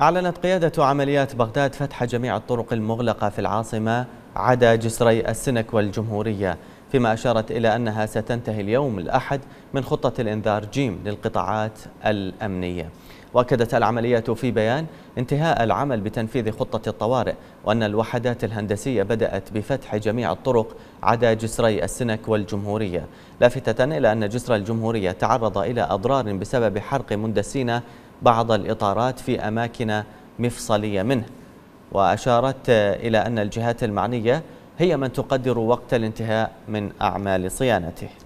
أعلنت قيادة عمليات بغداد فتح جميع الطرق المغلقة في العاصمة عدا جسري السنك والجمهورية فيما أشارت إلى أنها ستنتهي اليوم الأحد من خطة الإنذار جيم للقطاعات الأمنية وأكدت العمليات في بيان انتهاء العمل بتنفيذ خطة الطوارئ وأن الوحدات الهندسية بدأت بفتح جميع الطرق عدا جسري السنك والجمهورية لافتة إلى أن جسر الجمهورية تعرض إلى أضرار بسبب حرق مندسين بعض الإطارات في أماكن مفصلية منه وأشارت إلى أن الجهات المعنية هي من تقدر وقت الانتهاء من أعمال صيانته